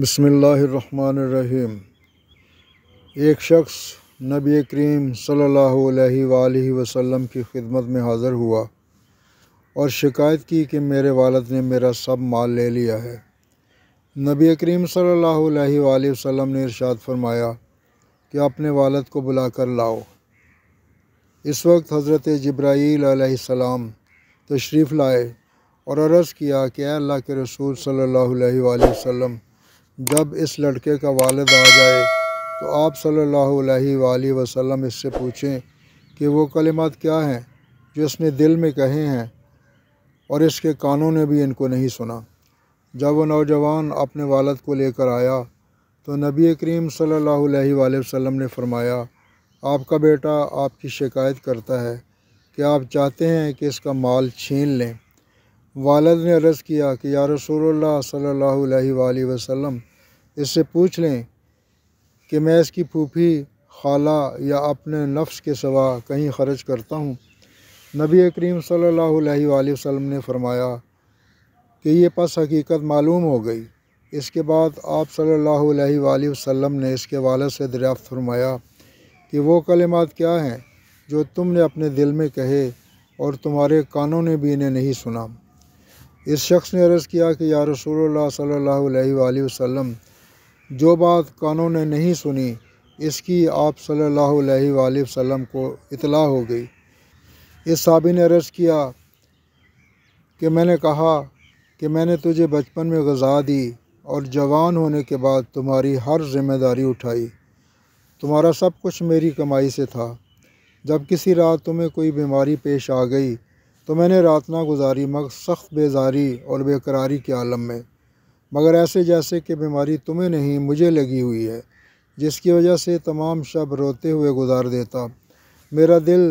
बसमीम एक शख्स नबी करीम सल्ला वसम की खिदमत में हाज़िर हुआ और शिकायत की कि मेरे वालद ने मेरा सब माल ले लिया है नबी करीम सल्ला वसम ने इरशाद फरमाया कि अपने वालद को बुला कर लाओ इस वक्त हज़रत जब्राईल तशरीफ़ लाए और अर्ज़ किया कि अल्लाह के रसूल सल्ला वसम जब इस लड़के का वालद आ जाए तो आप सल्लल्लाहु अलैहि वसल्लम इससे पूछें कि वो कलिमात क्या हैं जो इसने दिल में कहे हैं और इसके कानों ने भी इनको नहीं सुना जब वो नौजवान अपने वालद को लेकर आया तो नबी करीम सल्लल्लाहु अलैहि वसल्लम ने फरमाया आपका बेटा आपकी शिकायत करता है कि आप चाहते हैं कि इसका माल छीन लें वालद ने अर्ज़ किया कि या रसूलुल्लाह सल्लल्लाहु अलैहि वसल्लम इससे पूछ लें कि मैं इसकी फूफी खाला या अपने नफ्स के सवा कहीं खर्च करता हूँ नबी करीम सल्लल्लाहु अलैहि वसल्लम ने फरमाया कि ये पस हकीकत मालूम हो गई इसके बाद आप सल्लल्लाहु अलैहि वसल्लम ने इसके वालद से दरियाफ़त फरमाया कि वो कलमात क्या हैं जो तुमने अपने दिल में कहे और तुम्हारे कानों ने भी इन्हें नहीं सुना इस शख्स ने अर्ज़ किया कि या रसूल सल्लल्लाहु जो बात कानों ने नहीं सुनी इसकी आप सल्ला वसम को इतला हो गई इस साबी ने अर्ज़ किया कि मैंने कहा कि मैंने तुझे बचपन में गज़ा दी और जवान होने के बाद तुम्हारी हर जिम्मेदारी उठाई तुम्हारा सब कुछ मेरी कमाई से था जब किसी रात तुम्हें कोई बीमारी पेश आ गई तो मैंने रात ना गुजारी मगर सख्त बेजारी और बेकरारी के आलम में मगर ऐसे जैसे कि बीमारी तुम्हें नहीं मुझे लगी हुई है जिसकी वजह से तमाम शब रोते हुए गुजार देता मेरा दिल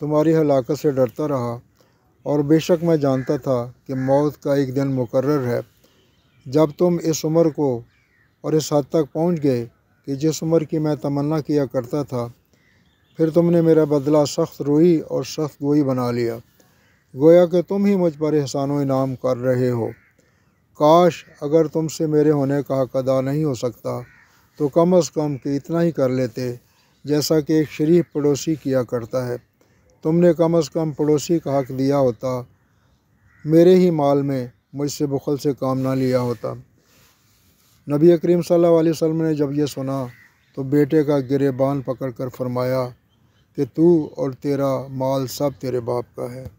तुम्हारी हलाकत से डरता रहा और बेशक मैं जानता था कि मौत का एक दिन मुकर्र है जब तुम इस उम्र को और इस हद तक पहुंच गए कि जिस उम्र की मैं तमन्ना किया करता था फिर तुमने मेरा बदला सख्त रोई और सख्त गोई बना लिया गोया कि तुम ही मुझ पर एहसान इनाम कर रहे हो काश अगर तुमसे मेरे होने का हक अदा नहीं हो सकता तो कम अज़ कम कि इतना ही कर लेते जैसा कि एक शरीफ पड़ोसी किया करता है तुमने कम अज़ कम पड़ोसी का हक दिया होता मेरे ही माल में मुझसे बुखल से काम ना लिया होता नबी करीम सल्लल्लाहु अलैहि वसल्लम ने जब यह सुना तो बेटे का गिरेबान पकड़ कर फरमाया कि तू और तेरा माल सब तेरे बाप का है